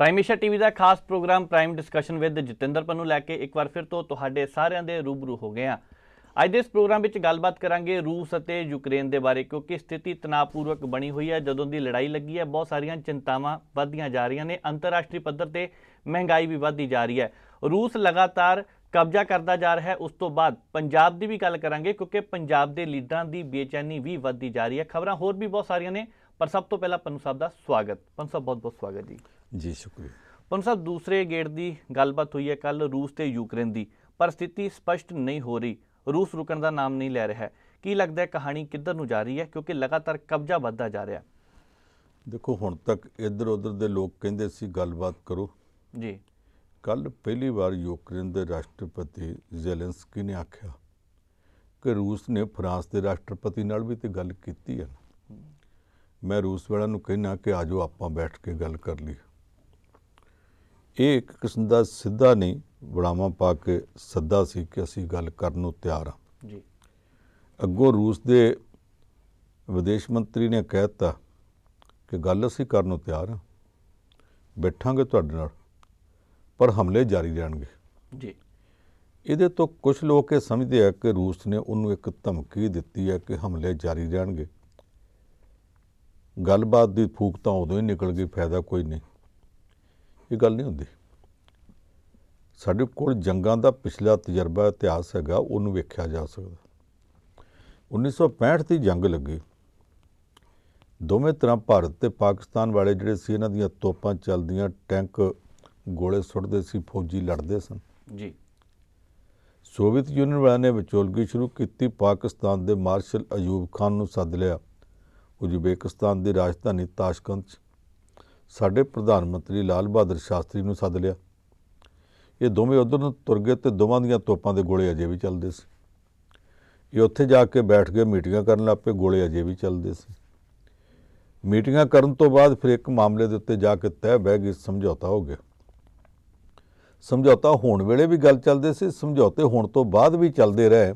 prime TV ਦਾ ਖਾਸ program Prime discussion with Jatinder Pannu ਲੈ ਕੇ ਇੱਕ ਵਾਰ ਫਿਰ ਤੋਂ ਤੁਹਾਡੇ ਸਾਰਿਆਂ ਦੇ ਰੂਬਰੂ ਹੋ ਗਏ ਆ ਅੱਜ ਦੇ ਇਸ ਪ੍ਰੋਗਰਾਮ ਵਿੱਚ ਗੱਲਬਾਤ ਕਰਾਂਗੇ ਰੂਸ ਅਤੇ ਯੂਕਰੇਨ ਦੇ ਬਾਰੇ ਕਿਉਂਕਿ ਸਥਿਤੀ ਤਣਾਅਪੂਰਵਕ ਬਣੀ ਹੋਈ ਹੈ ਜਦੋਂ ਦੀ ਲੜਾਈ ਲੱਗੀ ਹੈ ਬਹੁਤ ਸਾਰੀਆਂ ਚਿੰਤਾਵਾਂ ਵੱਧਦੀਆਂ ਜਾ ਰਹੀਆਂ ਨੇ ਅੰਤਰਰਾਸ਼ਟਰੀ ਪੱਧਰ ਤੇ ਮਹਿੰਗਾਈ ਵੀ ਵੱਧਦੀ ਜਾ ਰਹੀ ਹੈ ਰੂਸ ਲਗਾਤਾਰ ਕਬਜ਼ਾ ਕਰਦਾ ਜਾ ਰਿਹਾ ਹੈ ਉਸ ਤੋਂ ਬਾਅਦ ਪੰਜਾਬ ਦੀ ਵੀ ਗੱਲ ਕਰਾਂਗੇ ਕਿਉਂਕਿ ਪੰਜਾਬ ਦੇ ਲੀਡਰਾਂ ਦੀ ਬੇਚੈਨੀ ਵੀ ਵੱਧਦੀ ਜਾ ਰਹੀ ਹੈ ਖਬਰਾਂ ਹੋਰ ਵੀ ਬਹੁਤ ਸਾਰੀਆਂ ਨੇ ਪਰ ਸਭ ਤੋਂ ਪਹਿਲਾਂ ਪੰਨੂ ਸਾਹਿਬ ਦਾ ਸਵਾਗਤ ਪੰਨੂ ਸਾਹਿਬ ਬਹੁਤ ਬਹੁਤ ਸਵਾਗਤ ਜੀ ਜੀ ਸ਼ੁਕਰੀਆ ਪੰਨ ਸਾਹਿਬ ਦੂਸਰੇ ਗੇੜ ਦੀ ਗੱਲਬਾਤ ਹੋਈ ਹੈ ਕੱਲ ਰੂਸ ਤੇ ਯੂਕਰੇਨ ਦੀ ਪਰ ਸਥਿਤੀ ਸਪਸ਼ਟ ਨਹੀਂ ਹੋ ਰਹੀ ਰੂਸ ਰੁਕਣ ਦਾ ਨਾਮ ਨਹੀਂ ਲੈ ਰਿਹਾ ਹੈ ਕੀ ਲੱਗਦਾ ਹੈ ਕਹਾਣੀ ਕਿੱਧਰ ਨੂੰ ਜਾ ਰਹੀ ਹੈ ਕਿਉਂਕਿ ਲਗਾਤਾਰ ਕਬਜ਼ਾ ਵੱਧਦਾ ਜਾ ਰਿਹਾ ਦੇਖੋ ਹੁਣ ਤੱਕ ਇੱਧਰ ਉੱਧਰ ਦੇ ਲੋਕ ਕਹਿੰਦੇ ਸੀ ਗੱਲਬਾਤ ਕਰੋ ਜੀ ਕੱਲ ਪਹਿਲੀ ਵਾਰ ਯੂਕਰੇਨ ਦੇ ਰਾਸ਼ਟਰਪਤੀ ਜ਼ੈਲੈਂਸਕੀ ਨੇ ਆਖਿਆ ਕਿ ਰੂਸ ਨੇ ਫਰਾਂਸ ਦੇ ਰਾਸ਼ਟਰਪਤੀ ਨਾਲ ਵੀ ਤੇ ਗੱਲ ਕੀਤੀ ਹੈ ਮੈਂ ਰੂਸ ਵਾਲਿਆਂ ਨੂੰ ਕਹਿਣਾ ਕਿ ਆਜੋ ਆਪਾਂ ਬੈਠ ਕੇ ਗੱਲ ਕਰ ਲਈਏ ਇਹ ਇੱਕ ਕਿਸਮ ਦਾ ਸਿੱਧਾ ਨਹੀਂ ਬੜਾਵਾ ਪਾ ਕੇ ਸੱਦਾ ਸੀ ਕਿ ਅਸੀਂ ਗੱਲ ਕਰਨ ਨੂੰ ਤਿਆਰ ਹਾਂ ਜੀ ਅੱਗੋਂ ਰੂਸ ਦੇ ਵਿਦੇਸ਼ ਮੰਤਰੀ ਨੇ ਕਹਿਤਾ ਕਿ ਗੱਲ ਅਸੀਂ ਕਰਨ ਨੂੰ ਤਿਆਰ ਹਾਂ ਬੈਠਾਂਗੇ ਤੁਹਾਡੇ ਨਾਲ ਪਰ ਹਮਲੇ ਜਾਰੀ ਰਹਿਣਗੇ ਜੀ ਇਹਦੇ ਤੋਂ ਕੁਝ ਲੋਕ ਇਹ ਸਮਝਦੇ ਆ ਕਿ ਰੂਸ ਨੇ ਉਹਨੂੰ ਇੱਕ ਧਮਕੀ ਦਿੱਤੀ ਹੈ ਕਿ ਹਮਲੇ ਜਾਰੀ ਰਹਿਣਗੇ ਗੱਲਬਾਤ ਦੀ ਫੂਕ ਤਾਂ ਉਦੋਂ ਹੀ ਨਿਕਲ ਗਈ ਫਾਇਦਾ ਕੋਈ ਨਹੀਂ ਇਹ ਗੱਲ ਨਹੀਂ ਹੁੰਦੀ ਸਾਡੇ ਕੋਲ ਜੰਗਾਂ ਦਾ ਪਿਛਲਾ ਤਜਰਬਾ ਇਤਿਹਾਸ ਹੈਗਾ ਉਹਨੂੰ ਵੇਖਿਆ ਜਾ ਸਕਦਾ 1965 ਦੀ ਜੰਗ ਲੱਗੀ ਦੋਵੇਂ ਤਰ੍ਹਾਂ ਭਾਰਤ ਤੇ ਪਾਕਿਸਤਾਨ ਵਾਲੇ ਜਿਹੜੇ ਸੀ ਇਹਨਾਂ ਦੀਆਂ ਤੋਪਾਂ ਚੱਲਦੀਆਂ ਟੈਂਕ ਗੋਲੇ ਸੁੱਟਦੇ ਸੀ ਫੌਜੀ ਲੜਦੇ ਸਨ ਜੀ ਸੋਵੀਅਤ ਯੂਨੀਅਨ ਵਾਲਿਆਂ ਨੇ ਵਿਚੋਲਗੀ ਸ਼ੁਰੂ ਕੀਤੀ ਪਾਕਿਸਤਾਨ ਦੇ ਮਾਰਸ਼ਲ ਅਯੂਬ ਖਾਨ ਨੂੰ ਸੱਦ ਲਿਆ ਉਜ਼ਬੇਕਿਸਤਾਨ ਦੀ ਰਾਜਧਾਨੀ ਤਾਸ਼ਕੰਦ 'ਚ ਸਾਡੇ ਪ੍ਰਧਾਨ ਮੰਤਰੀ ਲਾਲ ਬਹਾਦਰ ਸ਼ਾਸਤਰੀ ਨੂੰ ਸੱਦ ਲਿਆ ਇਹ ਦੋਵੇਂ ਉਧਰ ਨੂੰ ਤੁਰ ਗਏ ਤੇ ਦੋਵਾਂ ਦੀਆਂ ਤੋਪਾਂ ਦੇ ਗੋਲੇ ਅਜੇ ਵੀ ਚੱਲਦੇ ਸੀ ਇਹ ਉੱਥੇ ਜਾ ਕੇ ਬੈਠ ਕੇ ਮੀਟਿੰਗਾਂ ਕਰਨ ਲੱਪੇ ਗੋਲੇ ਅਜੇ ਵੀ ਚੱਲਦੇ ਸੀ ਮੀਟਿੰਗਾਂ ਕਰਨ ਤੋਂ ਬਾਅਦ ਫਿਰ ਇੱਕ ਮਾਮਲੇ ਦੇ ਉੱਤੇ ਜਾ ਕੇ ਤੈਅ ਬਹਿ ਗਈ ਸਮਝੌਤਾ ਹੋ ਗਿਆ ਸਮਝੌਤਾ ਹੋਣ ਵੇਲੇ ਵੀ ਗੱਲ ਚੱਲਦੇ ਸੀ ਸਮਝੌਤੇ ਹੋਣ ਤੋਂ ਬਾਅਦ ਵੀ ਚੱਲਦੇ ਰਹੇ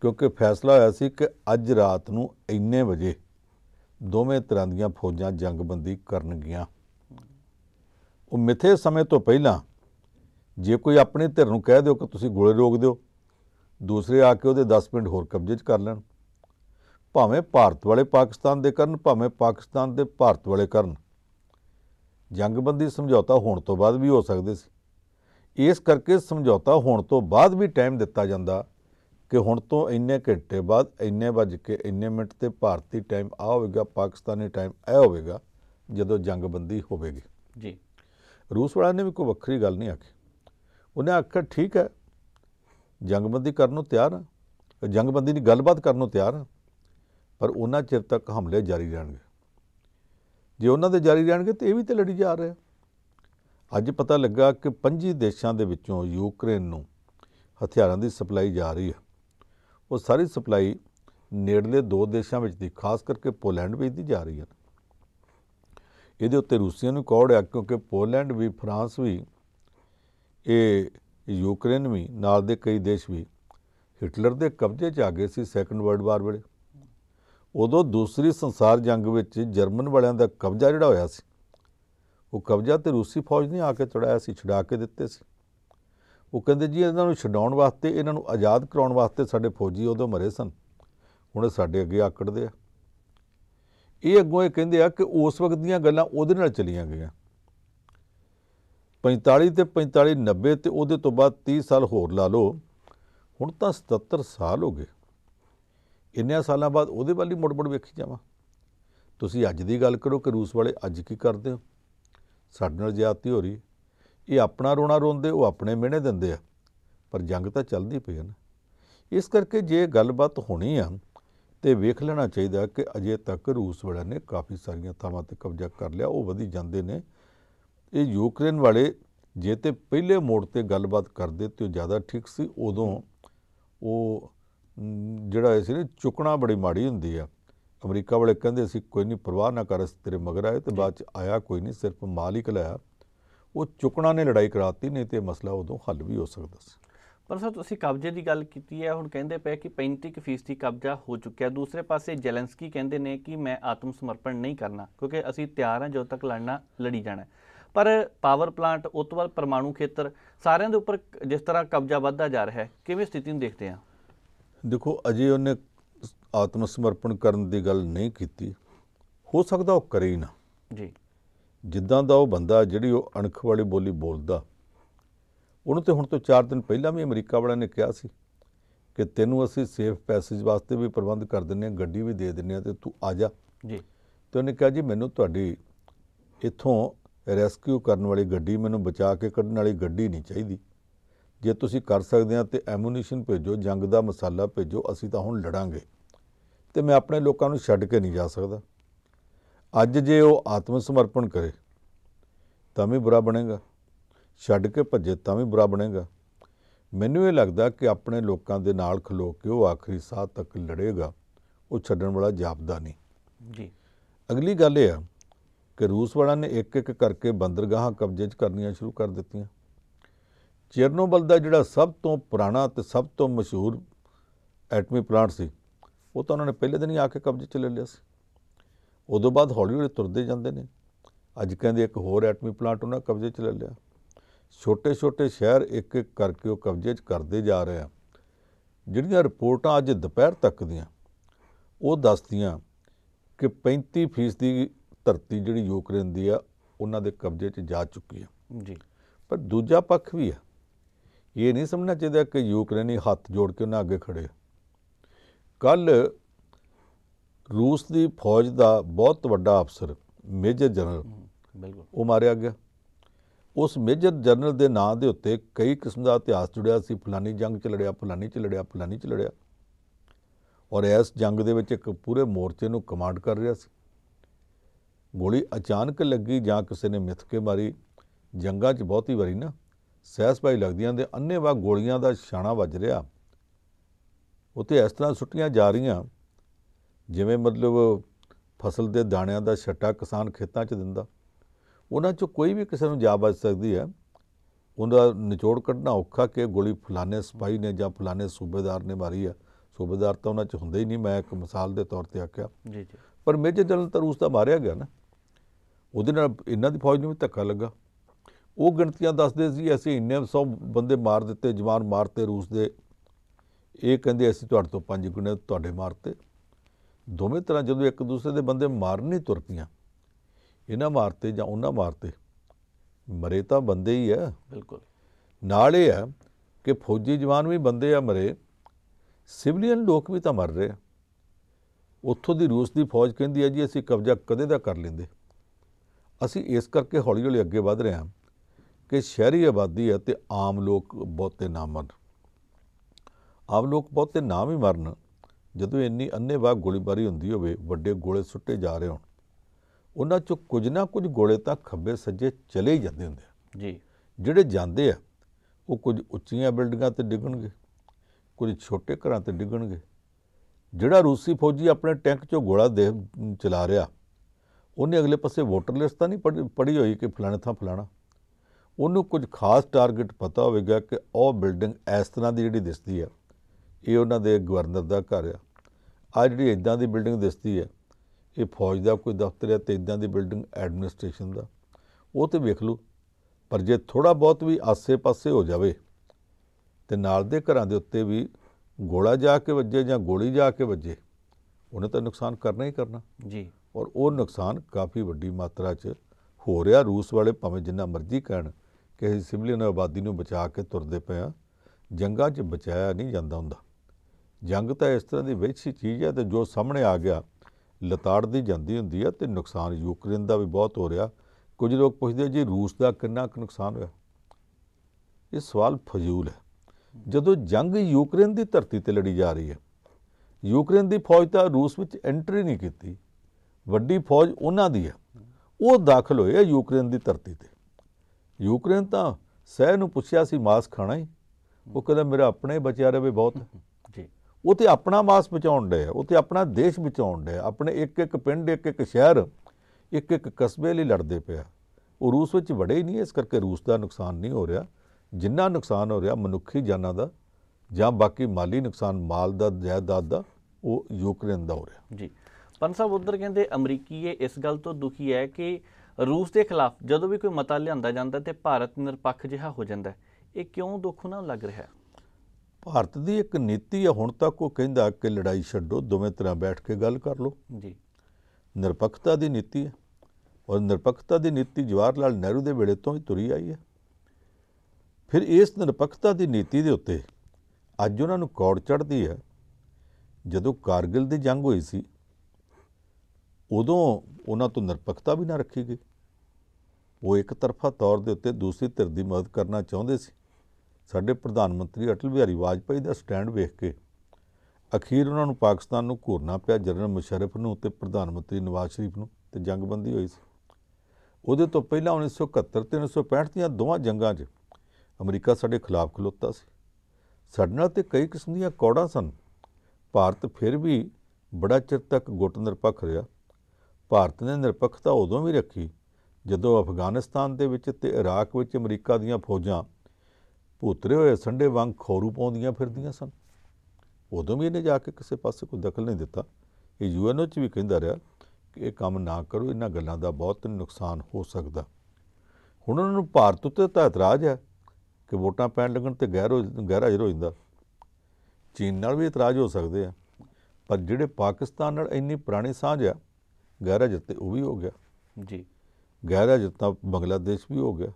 ਕਿਉਂਕਿ ਫੈਸਲਾ ਹੋਇਆ ਸੀ ਕਿ ਅੱਜ ਰਾਤ ਨੂੰ ਇੰਨੇ ਵਜੇ ਦੋਵੇਂ ਤਰ੍ਹਾਂ ਦੀਆਂ ਫੌਜਾਂ ਜੰਗਬੰਦੀ ਕਰਨਗੀਆਂ ਉਹ ਮਿੱਥੇ ਸਮੇਂ ਤੋਂ ਪਹਿਲਾਂ ਜੇ ਕੋਈ ਆਪਣੇ ਧਿਰ ਨੂੰ ਕਹਿ ਦਿਓ ਕਿ ਤੁਸੀਂ ਗੋਲੇ ਰੋਕ ਦਿਓ ਦੂਸਰੇ ਆ ਕੇ ਉਹਦੇ 10 ਪਿੰਡ ਹੋਰ ਕਬਜ਼ੇ 'ਚ ਕਰ ਲੈਣ ਭਾਵੇਂ ਭਾਰਤ ਵਾਲੇ ਪਾਕਿਸਤਾਨ ਦੇ ਕਰਨ ਭਾਵੇਂ ਪਾਕਿਸਤਾਨ ਦੇ ਭਾਰਤ ਵਾਲੇ ਕਰਨ ਜੰਗਬੰਦੀ ਸਮਝੌਤਾ ਹੋਣ ਤੋਂ ਬਾਅਦ ਵੀ ਹੋ ਸਕਦੇ ਸੀ ਇਸ ਕਰਕੇ ਸਮਝੌਤਾ ਹੋਣ ਤੋਂ ਬਾਅਦ ਵੀ ਟਾਈਮ ਦਿੱਤਾ ਜਾਂਦਾ ਕਿ ਹੁਣ ਤੋਂ ਇੰਨੇ ਘੰਟੇ ਬਾਅਦ ਇੰਨੇ ਵਜ ਕੇ ਇੰਨੇ ਮਿੰਟ ਤੇ ਭਾਰਤੀ ਟਾਈਮ ਆ ਹੋਵੇਗਾ ਪਾਕਿਸਤਾਨੀ ਟਾਈਮ ਇਹ ਹੋਵੇਗਾ ਜਦੋਂ ਜੰਗਬੰਦੀ ਹੋਵੇਗੀ ਜੀ ਰੂਸ ਵਾਲਿਆਂ ਨੇ ਵੀ ਕੋਈ ਵੱਖਰੀ ਗੱਲ ਨਹੀਂ ਆਖੀ ਉਹਨੇ ਆਖਿਆ ਠੀਕ ਹੈ ਜੰਗਬੰਦੀ ਕਰਨ ਨੂੰ ਤਿਆਰ ਹਾਂ ਜੰਗਬੰਦੀ ਦੀ ਗੱਲਬਾਤ ਕਰਨ ਨੂੰ ਤਿਆਰ ਹਾਂ ਪਰ ਉਹਨਾਂ ਚਿਰ ਤੱਕ ਹਮਲੇ ਜਾਰੀ ਰਹਿਣਗੇ ਜੇ ਉਹਨਾਂ ਦੇ ਜਾਰੀ ਰਹਿਣਗੇ ਤੇ ਇਹ ਵੀ ਤੇ ਲੜੀ ਜਾ ਰਿਹਾ ਅੱਜ ਪਤਾ ਲੱਗਾ ਕਿ 25 ਦੇਸ਼ਾਂ ਦੇ ਵਿੱਚੋਂ ਯੂਕਰੇਨ ਨੂੰ ਹਥਿਆਰਾਂ ਦੀ ਸਪਲਾਈ ਜਾ ਰਹੀ ਹੈ ਉਹ ਸਾਰੀ ਸਪਲਾਈ ਨੇੜਲੇ ਦੋ ਦੇਸ਼ਾਂ ਵਿੱਚ ਦੀ ਖਾਸ ਕਰਕੇ ਪੋਲੈਂਡ ਵਿੱਚ ਦੀ ਜਾ ਰਹੀ ਹੈ ਇਹਦੇ ਉੱਤੇ ਰੂਸੀਆ ਨੂੰ ਕੌੜ ਹੈ ਕਿਉਂਕਿ ਪੋਲੈਂਡ ਵੀ ਫਰਾਂਸ ਵੀ ਇਹ ਯੂਕਰੇਨ ਵੀ ਨਾਲ ਦੇ ਕਈ ਦੇਸ਼ ਵੀ ਹਿਟਲਰ ਦੇ ਕਬਜ਼ੇ 'ਚ ਆ ਗਏ ਸੀ ਸੈਕੰਡ ਵਰਲਡ ਵਾਰ ਵੇਲੇ ਉਦੋਂ ਦੂਸਰੀ ਸੰਸਾਰ ਜੰਗ ਵਿੱਚ ਜਰਮਨ ਵਾਲਿਆਂ ਦਾ ਕਬਜ਼ਾ ਜਿਹੜਾ ਹੋਇਆ ਸੀ ਉਹ ਕਬਜ਼ਾ ਤੇ ਰੂਸੀ ਫੌਜ ਨੇ ਆ ਕੇ ਚੜਾਇਆ ਸੀ ਛਡਾ ਕੇ ਦਿੱਤੇ ਸੀ ਉਹ ਕਹਿੰਦੇ ਜੀ ਇਹਨਾਂ ਨੂੰ ਛਡਾਉਣ ਵਾਸਤੇ ਇਹਨਾਂ ਨੂੰ ਆਜ਼ਾਦ ਕਰਾਉਣ ਵਾਸਤੇ ਸਾਡੇ ਫੌਜੀ ਉਦੋਂ ਮਰੇ ਸਨ ਹੁਣ ਸਾਡੇ ਅੱਗੇ ਆਕੜਦੇ ਆ ਇਹ ਅੱਗੋਂ ਇਹ ਕਹਿੰਦੇ ਆ ਕਿ ਉਸ ਵਕਤ ਦੀਆਂ ਗੱਲਾਂ ਉਹਦੇ ਨਾਲ ਚਲੀਆਂ ਗਈਆਂ 45 ਤੇ 45 90 ਤੇ ਉਹਦੇ ਤੋਂ ਬਾਅਦ 30 ਸਾਲ ਹੋਰ ਲਾ ਲਓ ਹੁਣ ਤਾਂ 77 ਸਾਲ ਹੋ ਗਏ ਇੰਨਿਆਂ ਸਾਲਾਂ ਬਾਅਦ ਉਹਦੇ ਵੱਲ ਹੀ ਮੁੜ-ਮੁੜ ਵੇਖੀ ਜਾਵਾਂ ਤੁਸੀਂ ਅੱਜ ਦੀ ਗੱਲ ਕਰੋ ਕਿ ਰੂਸ ਵਾਲੇ ਅੱਜ ਕੀ ਕਰਦੇ ਹੋ ਸਾਡੇ ਨਾਲ ਜ਼ਿਆਦਤੀ ਹੋ ਰਹੀ ਹੈ ਇਹ ਆਪਣਾ ਰੋਣਾ ਰੋਂਦੇ ਉਹ ਆਪਣੇ ਮਿਹਣੇ ਦਿੰਦੇ ਆ ਪਰ ਜੰਗ ਤਾਂ ਚੱਲਦੀ ਪਈ ਹੈ ਨਾ ਇਸ ਕਰਕੇ ਜੇ ਗੱਲਬਾਤ ਹੋਣੀ ਆ ਤੇ ਵੇਖ ਲੈਣਾ ਚਾਹੀਦਾ ਕਿ ਅਜੇ ਤੱਕ ਰੂਸ ਵਾਲਿਆਂ ਨੇ ਕਾਫੀ ਸਾਰੀਆਂ ਥਾਵਾਂ ਤੇ ਕਬਜ਼ਾ ਕਰ ਲਿਆ ਉਹ ਵਧੀ ਜਾਂਦੇ ਨੇ ਇਹ ਯੂਕਰੇਨ ਵਾਲੇ ਜੇ ਤੇ ਪਹਿਲੇ ਮੋੜ ਤੇ ਗੱਲਬਾਤ ਕਰਦੇ ਤੇ ਜ਼ਿਆਦਾ ਠੀਕ ਸੀ ਉਦੋਂ ਉਹ ਜਿਹੜਾ ਸੀ ਨਾ ਚੁਕਣਾ ਬੜੀ ਮਾੜੀ ਹੁੰਦੀ ਆ ਅਮਰੀਕਾ ਵਾਲੇ ਕਹਿੰਦੇ ਸੀ ਕੋਈ ਨਹੀਂ ਪਰਵਾਹ ਨਾ ਕਰ ਤੇਰੇ ਮਗਰ ਆਏ ਤੇ ਬਾਅਦ ਚ ਆਇਆ ਕੋਈ ਨਹੀਂ ਸਿਰਫ ਮਾਲਿਕ ਲਿਆ ਉਹ ਚੁਕਣਾ ਨੇ ਲੜਾਈ ਕਰਾਤੀ ਨਹੀਂ ਤੇ ਮਸਲਾ ਉਦੋਂ ਹੱਲ ਵੀ ਹੋ ਸਕਦਾ ਸੀ ਪਰ ਸਰ ਤੁਸੀਂ ਕਬਜ਼ੇ ਦੀ ਗੱਲ ਕੀਤੀ ਹੈ ਹੁਣ ਕਹਿੰਦੇ ਪਏ ਕਿ 35% ਕਬਜ਼ਾ ਹੋ ਚੁੱਕਿਆ ਦੂਸਰੇ ਪਾਸੇ ਜੈਲੈਂਸਕੀ ਕਹਿੰਦੇ ਨੇ ਕਿ ਮੈਂ ਆਤਮ ਸਮਰਪਣ ਨਹੀਂ ਕਰਨਾ ਕਿਉਂਕਿ ਅਸੀਂ ਤਿਆਰ ਹਾਂ ਜਦੋਂ ਤੱਕ ਲੜਨਾ ਲੜੀ ਜਾਣਾ ਪਰ ਪਾਵਰ ਪਲਾਂਟ ਉਤਵਲ ਪਰਮਾਣੂ ਖੇਤਰ ਸਾਰਿਆਂ ਦੇ ਉੱਪਰ ਜਿਸ ਤਰ੍ਹਾਂ ਕਬਜ਼ਾ ਵੱਧਦਾ ਜਾ ਰਿਹਾ ਹੈ ਕਿਵੇਂ ਸਥਿਤੀ ਨੂੰ ਦੇਖਦੇ ਆ ਦੇਖੋ ਅਜੇ ਉਹਨੇ ਆਤਮ ਸਮਰਪਣ ਕਰਨ ਦੀ ਗੱਲ ਨਹੀਂ ਕੀਤੀ ਹੋ ਸਕਦਾ ਉਹ ਕਰੇ ਹੀ ਨਾ ਜੀ ਜਿੱਦਾਂ ਦਾ ਉਹ ਬੰਦਾ ਜਿਹੜੀ ਉਹ ਅਣਖ ਵਾਲੀ ਬੋਲੀ ਬੋਲਦਾ ਉਹਨੂੰ ਤੇ ਹੁਣ ਤੋਂ 4 ਦਿਨ ਪਹਿਲਾਂ ਵੀ ਅਮਰੀਕਾ ਵਾਲਿਆਂ ਨੇ ਕਿਹਾ ਸੀ ਕਿ ਤੈਨੂੰ ਅਸੀਂ ਸੇਫ ਪੈਸੇਜ ਵਾਸਤੇ ਵੀ ਪ੍ਰਬੰਧ ਕਰ ਦਿੰਨੇ ਆ ਗੱਡੀ ਵੀ ਦੇ ਦਿੰਨੇ ਆ ਤੇ ਤੂੰ ਆ ਜਾ ਜੀ ਤੇ ਉਹਨੇ ਕਿਹਾ ਜੀ ਮੈਨੂੰ ਤੁਹਾਡੀ ਇੱਥੋਂ ਰੈਸਕਿਊ ਕਰਨ ਵਾਲੀ ਗੱਡੀ ਮੈਨੂੰ ਬਚਾ ਕੇ ਕੱਢਣ ਵਾਲੀ ਗੱਡੀ ਨਹੀਂ ਚਾਹੀਦੀ ਜੇ ਤੁਸੀਂ ਕਰ ਸਕਦੇ ਆ ਤੇ ਐਮੂਨੀਸ਼ਨ ਭੇਜੋ ਜੰਗ ਦਾ ਮਸਾਲਾ ਭੇਜੋ ਅਸੀਂ ਤਾਂ ਹੁਣ ਲੜਾਂਗੇ ਤੇ ਮੈਂ ਆਪਣੇ ਲੋਕਾਂ ਨੂੰ ਛੱਡ ਕੇ ਨਹੀਂ ਜਾ ਸਕਦਾ ਅੱਜ ਜੇ ਉਹ ਆਤਮ ਸਮਰਪਣ ਕਰੇ ਤਾਂ ਵੀ ਬੁਰਾ ਬਣੇਗਾ ਛੱਡ ਕੇ ਭੱਜੇ ਤਾਂ ਵੀ ਬੁਰਾ ਬਣੇਗਾ ਮੈਨੂੰ ਇਹ ਲੱਗਦਾ ਕਿ ਆਪਣੇ ਲੋਕਾਂ ਦੇ ਨਾਲ ਖਲੋ ਕੇ ਉਹ ਆਖਰੀ ਸਾਹ ਤੱਕ ਲੜੇਗਾ ਉਹ ਛੱਡਣ ਵਾਲਾ ਜਾਪਦਾ ਨਹੀਂ ਜੀ ਅਗਲੀ ਗੱਲ ਇਹ ਆ ਕਿ ਰੂਸ ਵਾਲਾ ਨੇ ਇੱਕ ਇੱਕ ਕਰਕੇ ਬੰਦਰਗਾਹਾਂ ਕਬਜ਼ੇ 'ਚ ਕਰਨੀਆਂ ਸ਼ੁਰੂ ਕਰ ਦਿੱਤੀਆਂ ਚੇਰਨੋਬਲ ਦਾ ਜਿਹੜਾ ਸਭ ਤੋਂ ਪੁਰਾਣਾ ਤੇ ਸਭ ਤੋਂ ਮਸ਼ਹੂਰ ਐਟਮੀ ਪਲਾਂਟ ਸੀ ਉਹ ਤਾਂ ਉਹਨਾਂ ਨੇ ਪਹਿਲੇ ਦਿਨ ਹੀ ਆ ਕੇ ਕਬਜ਼ੇ 'ਚ ਲੈ ਲਿਆ ਸੀ ਉਦੋਂ ਬਾਅਦ ਹੌਲੀ ਹੌਲੀ ਤੁਰਦੇ ਜਾਂਦੇ ਨੇ ਅੱਜ ਕਹਿੰਦੇ ਇੱਕ ਹੋਰ ਐਟਮੀ ਪਲਾਂਟ ਉਹਨਾਂ ਕਬਜ਼ੇ 'ਚ ਲੈ ਲਿਆ ਛੋਟੇ-ਛੋਟੇ ਸ਼ਹਿਰ ਇੱਕ ਇੱਕ ਕਰਕੇ ਉਹ ਕਬਜ਼ੇ 'ਚ ਕਰਦੇ ਜਾ ਰਹੇ ਆ ਜਿਹੜੀਆਂ ਰਿਪੋਰਟਾਂ ਅੱਜ ਦੁਪਹਿਰ ਤੱਕ ਦੀਆਂ ਉਹ ਦੱਸਦੀਆਂ ਕਿ 35% ਦੀ ਧਰਤੀ ਜਿਹੜੀ ਯੂਕਰੇਨ ਦੀ ਆ ਉਹਨਾਂ ਦੇ ਕਬਜ਼ੇ 'ਚ ਜਾ ਚੁੱਕੀ ਆ ਜੀ ਪਰ ਦੂਜਾ ਪੱਖ ਵੀ ਆ ਇਹ ਨਹੀਂ ਸਮਝਣਾ ਚਾਹੀਦਾ ਕਿ ਯੂਕਰੇਨੀ ਹੱਥ ਜੋੜ ਕੇ ਉਹਨਾਂ ਅੱਗੇ ਖੜੇ ਕੱਲ ਰੂਸ ਦੀ ਫੌਜ ਦਾ ਬਹੁਤ ਵੱਡਾ ਅਫਸਰ ਮੇਜਰ ਜਨਰਲ ਬਿਲਕੁਲ ਉਹ ਮਾਰਿਆ ਗਿਆ ਉਸ ਮੇਜਰ ਜਨਰਲ ਦੇ ਨਾਂ ਦੇ ਉੱਤੇ ਕਈ ਕਿਸਮ ਦਾ ਇਤਿਹਾਸ ਜੁੜਿਆ ਸੀ ਫਲਾਨੀ ਜੰਗ 'ਚ ਲੜਿਆ ਫਲਾਨੀ 'ਚ ਲੜਿਆ ਫਲਾਨੀ 'ਚ ਲੜਿਆ ਔਰ ਇਸ ਜੰਗ ਦੇ ਵਿੱਚ ਇੱਕ ਪੂਰੇ ਮੋਰਚੇ ਨੂੰ ਕਮਾਂਡ ਕਰ ਰਿਹਾ ਸੀ ਗੋਲੀ ਅਚਾਨਕ ਲੱਗੀ ਜਾਂ ਕਿਸੇ ਨੇ ਮਿੱਥ ਕੇ ਮਾਰੀ ਜੰਗਾਂ 'ਚ ਬਹੁਤੀ ਵਾਰੀ ਨਾ ਸਹਿਸ ਭਾਈ ਲੱਗਦੀਆਂ ਦੇ ਅੰਨੇ ਵਾ ਗੋਲੀਆਂ ਦਾ ਛਾਣਾ ਵੱਜ ਰਿਹਾ ਉੱਤੇ ਇਸ ਤਰ੍ਹਾਂ ਸੁੱਟੀਆਂ ਜਾ ਰਹੀਆਂ ਜਿਵੇਂ ਮਤਲਬ ਫਸਲ ਦੇ ਦਾਣਿਆਂ ਦਾ ਛੱਟਾ ਕਿਸਾਨ ਖੇਤਾਂ 'ਚ ਦਿੰਦਾ ਉਹਨਾਂ 'ਚੋਂ ਕੋਈ ਵੀ ਕਿਸੇ ਨੂੰ ਜਾ ਬਚ ਸਕਦੀ ਹੈ ਉਹਦਾ ਨਿਚੋੜ ਕੱਢਣਾ ਔਖਾ ਕਿ ਗੋਲੀ ਫਲਾਣੇ ਸਪਾਈ ਨੇ ਜਾਂ ਫਲਾਣੇ ਸੂਬੇਦਾਰ ਨੇ ਮਾਰੀ ਆ ਸੂਬੇਦਾਰ ਤਾਂ ਉਹਨਾਂ 'ਚ ਹੁੰਦੇ ਹੀ ਨਹੀਂ ਮੈਂ ਇੱਕ ਮਿਸਾਲ ਦੇ ਤੌਰ ਤੇ ਆਖਿਆ ਜੀ ਜੀ ਪਰ ਮੇਜਰ ਜਨਰਲ ਤਰੂਸ ਦਾ ਮਾਰਿਆ ਗਿਆ ਨਾ ਉਹਦੇ ਨਾਲ ਇਹਨਾਂ ਦੀ ਫੌਜ ਨੂੰ ਵੀ ਧੱਕਾ ਲੱਗਾ ਉਹ ਗਿਣਤੀਆਂ ਦੱਸਦੇ ਸੀ ਅਸੀਂ ਇੰਨੇ ਸੌ ਬੰਦੇ ਮਾਰ ਦਿੱਤੇ ਜਵਾਨ ਮਾਰਤੇ ਰੂਸ ਦੇ ਇਹ ਕਹਿੰਦੇ ਅਸੀਂ ਤੁਹਾਡੇ ਤੋਂ ਪੰਜ ਗੁਣੇ ਤੁਹਾਡੇ ਮਾਰਤੇ ਦੋਵੇਂ ਤਰ੍ਹਾਂ ਜਦੋਂ ਇੱਕ ਦੂਸਰੇ ਦੇ ਬੰਦੇ ਮਾਰਨ ਹੀ ਤੁਰ ਪੀਆਂ ਇਹਨਾਂ ਮਾਰਤੇ ਜਾਂ ਉਹਨਾਂ ਮਾਰਤੇ ਮਰੇ ਤਾਂ ਬੰਦੇ ਹੀ ਆ ਬਿਲਕੁਲ ਨਾਲ ਇਹ ਆ ਕਿ ਫੌਜੀ ਜਵਾਨ ਵੀ ਬੰਦੇ ਆ ਮਰੇ ਸਿਵਲੀਅਨ ਲੋਕ ਵੀ ਤਾਂ ਮਰ ਰਹੇ ਆ ਉੱਥੋਂ ਦੀ ਰੂਸ ਦੀ ਫੌਜ ਕਹਿੰਦੀ ਆ ਜੀ ਅਸੀਂ ਕਬਜ਼ਾ ਕਦੇ ਦਾ ਕਰ ਲੈਂਦੇ ਅਸੀਂ ਇਸ ਕਰਕੇ ਹੌਲੀ-ਹੌਲੀ ਅੱਗੇ ਵਧ ਰਹੇ ਹਾਂ ਕਿ ਸ਼ਹਿਰੀ ਆਬਾਦੀ ਹੈ ਤੇ ਆਮ ਲੋਕ ਬਹੁਤੇ ਨਾ ਮਰਨ ਆਮ ਲੋਕ ਬਹੁਤੇ ਨਾ ਵੀ ਮਰਨ ਜਦੋਂ ਇੰਨੀ ਅੰਨੇਵਾਹ ਗੋਲੀਬਾਰੀ ਹੁੰਦੀ ਹੋਵੇ ਵੱਡੇ ਗੋਲੇ ਸੁੱਟੇ ਜਾ ਰਹੇ ਹੋਣ ਉਹਨਾਂ ਚੋਂ ਕੁਝ ਨਾ ਕੁਝ ਗੋਲੇ ਤਾਂ ਖੱਬੇ ਸੱਜੇ ਚਲੇ ਹੀ ਜਾਂਦੇ ਹੁੰਦੇ ਆ ਜੀ ਜਿਹੜੇ ਜਾਂਦੇ ਆ ਉਹ ਕੁਝ ਉੱਚੀਆਂ ਬਿਲਡਿੰਗਾਂ ਤੇ ਡਿੱਗਣਗੇ ਕੁਝ ਛੋਟੇ ਘਰਾਂ ਤੇ ਡਿੱਗਣਗੇ ਜਿਹੜਾ ਰੂਸੀ ਫੌਜੀ ਆਪਣੇ ਟੈਂਕ ਚੋਂ ਗੋਲਾ ਦੇ ਚਲਾ ਰਿਹਾ ਉਹਨੇ ਅਗਲੇ ਪਾਸੇ ਵੋਟਰ ਲਿਸਟ ਤਾਂ ਨਹੀਂ ਪੜੀ ਹੋਈ ਕਿ ਫਲਾਣੇ ਥਾਂ ਫਲਾਣਾ ਉਹਨੂੰ ਕੁਝ ਖਾਸ ਟਾਰਗੇਟ ਪਤਾ ਹੋਵੇਗਾ ਕਿ ਉਹ ਬਿਲਡਿੰਗ ਇਸ ਤਰ੍ਹਾਂ ਦੀ ਜਿਹੜੀ ਦਿਸਦੀ ਆ ਇਹ ਉਹਨਾਂ ਦੇ ਗਵਰਨਰ ਦਾ ਘਰ ਆ ਆ ਜਿਹੜੀ ਇਦਾਂ ਦੀ ਬਿਲਡਿੰਗ ਦਿਸਦੀ ਹੈ ਇਹ ਫੌਜ ਦਾ ਕੋਈ ਦਫ਼ਤਰ ਹੈ ਤੇ ਇਦਾਂ ਦੀ ਬਿਲਡਿੰਗ ਐਡਮਿਨਿਸਟ੍ਰੇਸ਼ਨ ਦਾ ਉਹ ਤੇ ਵੇਖ ਲਓ ਪਰ ਜੇ ਥੋੜਾ ਬਹੁਤ ਵੀ ਆਸੇ-ਪਾਸੇ ਹੋ ਜਾਵੇ ਤੇ ਨਾਲ ਦੇ ਘਰਾਂ ਦੇ ਉੱਤੇ ਵੀ ਗੋਲਾ ਜਾ ਕੇ ਵੱਜੇ ਜਾਂ ਗੋਲੀ ਜਾ ਕੇ ਵੱਜੇ ਉਹਨੇ ਤਾਂ ਨੁਕਸਾਨ ਕਰਨਾ ਹੀ ਕਰਨਾ ਜੀ ਔਰ ਉਹ ਨੁਕਸਾਨ ਕਾਫੀ ਵੱਡੀ ਮਾਤਰਾ 'ਚ ਹੋ ਰਿਹਾ ਰੂਸ ਵਾਲੇ ਭਾਵੇਂ ਜਿੰਨਾ ਮਰਜ਼ੀ ਕਹਿਣ ਕਿ ਅਸੀਂ ਸਿਵਲੀਅਨ ਆਬਾਦੀ ਨੂੰ ਬਚਾ ਕੇ ਤੁਰਦੇ ਪਏ ਆ ਜੰਗਾਂ 'ਚ ਬਚਾਇਆ ਨਹੀਂ ਜਾਂਦਾ ਹੁੰਦਾ ਜੰਗ ਤਾਂ ਇਸ ਤਰ੍ਹਾਂ ਦੀ ਹੀ ਚੀਜ਼ ਹੈ ਤੇ ਜੋ ਸਾਹਮਣੇ ਆ ਗਿਆ ਲਤਾੜਦੀ ਜਾਂਦੀ ਹੁੰਦੀ ਹੈ ਤੇ ਨੁਕਸਾਨ ਯੂਕਰੇਨ ਦਾ ਵੀ ਬਹੁਤ ਹੋ ਰਿਹਾ ਕੁਝ ਲੋਕ ਪੁੱਛਦੇ ਜੀ ਰੂਸ ਦਾ ਕਿੰਨਾ ਕੁ ਨੁਕਸਾਨ ਹੋਇਆ ਇਹ ਸਵਾਲ ਫਜ਼ੂਲ ਹੈ ਜਦੋਂ ਜੰਗ ਯੂਕਰੇਨ ਦੀ ਧਰਤੀ ਤੇ ਲੜੀ ਜਾ ਰਹੀ ਹੈ ਯੂਕਰੇਨ ਦੀ ਫੌਜ ਤਾਂ ਰੂਸ ਵਿੱਚ ਐਂਟਰੀ ਨਹੀਂ ਕੀਤੀ ਵੱਡੀ ਫੌਜ ਉਹਨਾਂ ਦੀ ਹੈ ਉਹ ਦਾਖਲ ਹੋਏ ਯੂਕਰੇਨ ਦੀ ਧਰਤੀ ਤੇ ਯੂਕਰੇਨ ਤਾਂ ਸਹਿ ਨੂੰ ਪੁੱਛਿਆ ਸੀ ਮਾਸ ਖਾਣਾ ਹੀ ਉਹ ਕਹਿੰਦਾ ਮੇਰਾ ਆਪਣੇ ਬਚਿਆ ਰਵੇ ਬਹੁਤ ਉਹ ਤੇ ਆਪਣਾ ਮਾਸ ਬਚਾਉਣ ਡਿਆ ਉਹ ਤੇ ਆਪਣਾ ਦੇਸ਼ ਬਚਾਉਣ ਡਿਆ ਆਪਣੇ ਇੱਕ ਇੱਕ ਪਿੰਡ ਇੱਕ ਇੱਕ ਸ਼ਹਿਰ ਇੱਕ ਇੱਕ ਕਸਬੇ ਲਈ ਲੜਦੇ ਪਿਆ ਉਹ ਰੂਸ ਵਿੱਚ ਵੜੇ ਹੀ ਨਹੀਂ ਇਸ ਕਰਕੇ ਰੂਸ ਦਾ ਨੁਕਸਾਨ ਨਹੀਂ ਹੋ ਰਿਹਾ ਜਿੰਨਾ ਨੁਕਸਾਨ ਹੋ ਰਿਹਾ ਮਨੁੱਖੀ ਜਾਨਾਂ ਦਾ ਜਾਂ ਬਾਕੀ ਮਾਲੀ ਨੁਕਸਾਨ ਮਾਲ ਦਾ ਜਾਇਦਾਦ ਦਾ ਉਹ ਯੂਕਰੇਨ ਦਾ ਹੋ ਰਿਹਾ ਜੀ ਪੰਸਾ ਸਾਹਿਬ ਉਧਰ ਕਹਿੰਦੇ ਅਮਰੀਕੀਏ ਇਸ ਗੱਲ ਤੋਂ ਦੁਖੀ ਹੈ ਕਿ ਰੂਸ ਦੇ ਖਿਲਾਫ ਜਦੋਂ ਵੀ ਕੋਈ ਮਤਾ ਲਿਆਂਦਾ ਜਾਂਦਾ ਤੇ ਭਾਰਤ ਨਿਰਪੱਖ ਜਿਹਾ ਹੋ ਜਾਂਦਾ ਇਹ ਕਿਉਂ ਦੁੱਖ ਉਹਨਾਂ ਨੂੰ ਲੱਗ ਰਿਹਾ ਹੈ ਭਾਰਤ ਦੀ ਇੱਕ ਨੀਤੀ ਹੈ ਹੁਣ ਤੱਕ ਉਹ ਕਹਿੰਦਾ ਕਿ ਲੜਾਈ ਛੱਡੋ ਦੋਵੇਂ ਤਰ੍ਹਾਂ ਬੈਠ ਕੇ ਗੱਲ ਕਰ ਲਓ ਜੀ ਨਿਰਪੱਖਤਾ ਦੀ ਨੀਤੀ ਹੈ ਔਰ ਨਿਰਪੱਖਤਾ ਦੀ ਨੀਤੀ ਜਵਾਹਰ ਲਾਲ ਨਹਿਰੂ ਦੇ ਵੇਲੇ ਤੋਂ ਹੀ ਤੁਰੀ ਆਈ ਹੈ ਫਿਰ ਇਸ ਨਿਰਪੱਖਤਾ ਦੀ ਨੀਤੀ ਦੇ ਉੱਤੇ ਅੱਜ ਉਹਨਾਂ ਨੂੰ ਕੌੜ ਚੜਦੀ ਹੈ ਜਦੋਂ ਕਾਰਗਿਲ ਦੀ ਜੰਗ ਹੋਈ ਸੀ ਉਦੋਂ ਉਹਨਾਂ ਤੋਂ ਨਿਰਪੱਖਤਾ ਵੀ ਨਾ ਰੱਖੀ ਗਈ ਉਹ ਇੱਕ ਤਰਫਾ ਤੌਰ ਦੇ ਉੱਤੇ ਦੂਸਰੀ ਧਿਰ ਦੀ ਮਦਦ ਕਰਨਾ ਚਾਹੁੰਦੇ ਸੀ ਸਾਡੇ ਪ੍ਰਧਾਨ ਮੰਤਰੀ ਅਟਲ ਬਿਹਾਰੀ ਵਾਜਪਾਈ ਦਾ ਸਟੈਂਡ ਵੇਖ ਕੇ ਅਖੀਰ ਉਹਨਾਂ ਨੂੰ ਪਾਕਿਸਤਾਨ ਨੂੰ ਘੋਰਨਾ ਪਿਆ ਜਨਰਲ ਮੁਸ਼ਰਫ ਨੂੰ ਤੇ ਪ੍ਰਧਾਨ ਮੰਤਰੀ ਨਵਾਜ਼ ਸ਼ਰੀਫ ਨੂੰ ਤੇ ਜੰਗਬੰਦੀ ਹੋਈ ਸੀ ਉਹਦੇ ਤੋਂ ਪਹਿਲਾਂ 1971 ਤੇ 1965 ਦੀਆਂ ਦੋਵਾਂ ਜੰਗਾਂ 'ਚ ਅਮਰੀਕਾ ਸਾਡੇ ਖਿਲਾਫ ਖਲੋਤਾ ਸੀ ਸਾਡੇ ਨਾਲ ਤੇ ਕਈ ਕਿਸਮ ਦੀਆਂ ਕੌੜਾਂ ਸਨ ਭਾਰਤ ਫਿਰ ਵੀ ਬੜਾ ਚਿਰ ਤੱਕ ਗੁੱਟ ਨਿਰਪੱਖ ਰਿਹਾ ਭਾਰਤ ਨੇ ਨਿਰਪੱਖਤਾ ਉਦੋਂ ਵੀ ਰੱਖੀ ਜਦੋਂ ਅਫਗਾਨਿਸਤਾਨ ਦੇ ਵਿੱਚ ਤੇ ਇਰਾਕ ਵਿੱਚ ਅਮਰੀਕਾ ਦੀਆਂ ਫੌਜਾਂ ਭੂਤਰੇ ਹੋਏ ਸੰਡੇ ਵਾਂਗ ਖੋਰੂ ਪਾਉਂਦੀਆਂ ਫਿਰਦੀਆਂ ਸਨ ਉਦੋਂ ਵੀ ਇਹਨੇ ਜਾ ਕੇ ਕਿਸੇ ਪਾਸੇ ਕੋਈ ਦਖਲ ਨਹੀਂ ਦਿੱਤਾ ਇਹ ਯੂਐਨਓ ਚ ਵੀ ਕਹਿੰਦਾ ਰਿਹਾ ਕਿ ਇਹ ਕੰਮ ਨਾ ਕਰੋ ਇਹਨਾਂ ਗੱਲਾਂ ਦਾ ਬਹੁਤ ਨੁਕਸਾਨ ਹੋ ਸਕਦਾ ਹੁਣ ਉਹਨਾਂ ਨੂੰ ਭਾਰਤ ਉੱਤੇ ਤਾਂ ਇਤਰਾਜ਼ ਹੈ ਕਿ ਵੋਟਾਂ ਪੈਣ ਲੱਗਣ ਤੇ ਗੈਰ ਗੈਰ ਹਾਜ਼ਰ ਹੋ ਜਾਂਦਾ ਚੀਨ ਨਾਲ ਵੀ ਇਤਰਾਜ਼ ਹੋ ਸਕਦੇ ਆ ਪਰ ਜਿਹੜੇ ਪਾਕਿਸਤਾਨ ਨਾਲ ਇੰਨੀ ਪੁਰਾਣੀ ਸਾਂਝ ਆ ਗੈਰ ਜਿੱਤੇ ਤੇ ਉਹ ਵੀ ਹੋ ਗਿਆ ਜੀ ਗੈਰ ਜਿੱਤਾ ਤਾਂ ਬੰਗਲਾਦੇਸ਼ ਵੀ ਹੋ ਗਿਆ